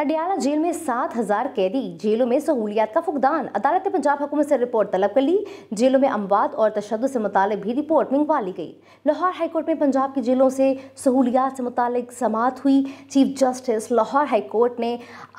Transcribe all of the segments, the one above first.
Adiala jail में सात हजार कैदी जेलों में सहूलियात का फुकदान अदालत ने पंजाब हुकूमत से रिपोर्ट तलब कर ली जेलों में अमवात और तशद से मुतल भी रिपोर्ट मंगवा ली गई लाहौर हाईकोर्ट में पंजाब की जेलों से सहूलियात से मुतल समात हुई चीफ जस्टिस लाहौर हाईकोर्ट ने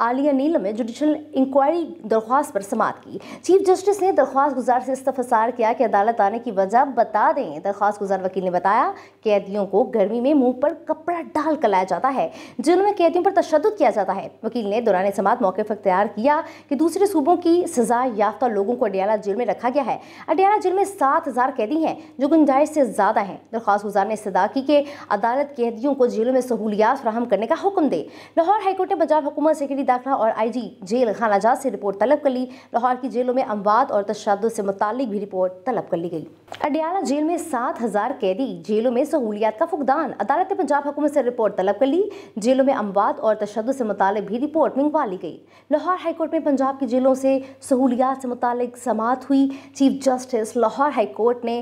आलिया नीलम में जुडिशल इंक्वायरी दरख्वास्त पर समात की चीफ जस्टिस ने दरख्वास्त गुजार से इस्तफसार किया कि अदालत आने की वजह बता दें दरख्वास्त गुजार वकील ने बताया कैदियों को गर्मी में मुँह पर कपड़ा डाल कर लाया जाता है जेलों में कैदियों पर तशद किया जाता है वकील ने दौरान समात मौके पर तैयार किया कि दूसरे सूबों की सजा याफ्ता लोगों को अडियाला जेल में रखा गया है अडियाला जेल में सात हज़ार कैदी हैं जो गुंजाइश से ज़्यादा हैं दरख्वास्त गुजार ने सदा की कि अदालत कैदियों को जेलों में सहूलियात फ्राहम करने का हुक्म दे लाहौर हाईकोर्ट ने पंजाब हुकूमत सेक्रेटरी दाखिला और आई जी जेल खान से रिपोर्ट तलब कर ली लाहौर की जेलों में अमवात और तशद से मुतलिक भी रिपोर्ट तलब कर ली गई अडियाला जेल में सात हज़ार कैदी जेलों में सहूलियात का फुकदान अदालत ने पंजाब हुकूमत से रिपोर्ट तलब कर ली जेलों में अमवात और तशद से मुतल भी की रिपोर्ट मंगवा ली गई लाहौर हाईकोर्ट में पंजाब की जेलों से सहूलियात से मुतक समात हुई चीफ जस्टिस लाहौर हाईकोर्ट ने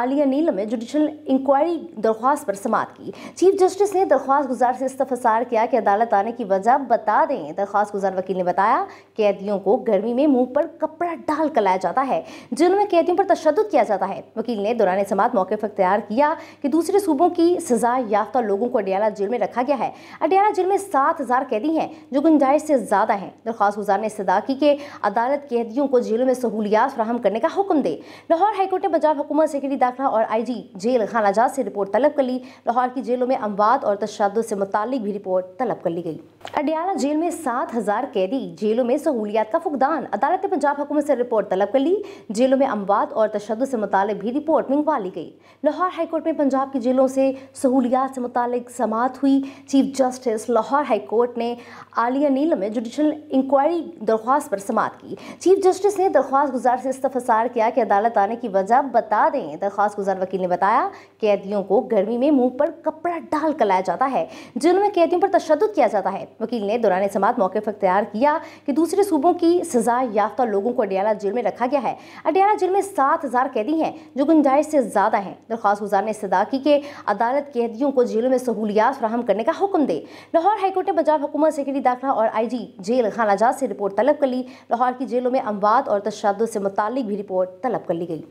आलिया नीलम में जुडिशल इंक्वायरी दरख्वास्त पर समात की चीफ जस्टिस ने दरख्वास्त गुजार से इस्तफसार किया कि अदालत आने की वजह बता दें दरख्वास्त गुजार वकील ने बताया कैदियों को गर्मी में मुंह पर कपड़ा डाल कर लाया जाता है जिनमें कैदियों पर तशद किया जाता है वकील ने दौरान समात मौके पर तैयार किया कि दूसरे सूबों की सजा याफ्ता लोगों को अडियाला जेल में रखा गया है अडियाला जेल में सात कैदी हैं जो जो गुंजाइश से ज़्यादा हैं दरख्वास्त गुजार ने इस्तः की कि अदालत कैदियों को जेलों में सहूलियात फ्राहम करने का हुक्म दे लाहौर हाईकोर्ट ने पंजाब हुकूमत सेक्रेटरी दाखिला और आई जी जेल खान आजाद से रिपोर्ट तलब कर ली लाहौर की जेलों में अमवात और तशद से मुतल भी रिपोर्ट तलब कर ली गई अडियाला जेल में सात हज़ार कैदी जेलों में सहूलियात का फुकदान अदालत ने पंजाब हुकूमत से रिपोर्ट तलब कर ली जेलों में अमवात और तशद से मुतल भी रिपोर्ट मंगवा ली गई लाहौर हाईकोर्ट में पंजाब की जेलों से सहूलियात से मुतल समात हुई चीफ जस्टिस लाहौर हाईकोर्ट ने आलिया नीलम ने जुडिशल इंक्वायरी दरख्वास्त पर समाप्त की चीफ जस्टिस ने दरख्वास्त गुजार से इस्तफसार किया कि अदालत आने की वजह बता दें दरख्वास्त गुजार वकील ने बताया कैदियों को गर्मी में मुंह पर कपड़ा डाल कर लाया जाता है जिनमें कैदियों पर तशद किया जाता है वकील ने दौरान समात मौके पर तैयार किया कि दूसरे सूबों की सजा याफ्ता लोगों को अडियाला जेल में रखा गया है अडियाला जेल में सात हज़ार कैदी हैं जो गुंजाइश से ज़्यादा हैं दरख्वास्त गुजार ने सदा की कि अदालत कैदियों को जेलों में सहूलियात फ्राहम करने का हुक्म दे लाहौर हाईकोर्ट ने पंजाब हुकूमत सेक्रेटरी दाखिला और जी जेल खाना आजाद से रिपोर्ट तलब कर ली लाहौर की जेलों में अमवात और तशद से मुतल भी रिपोर्ट तलब कर ली गई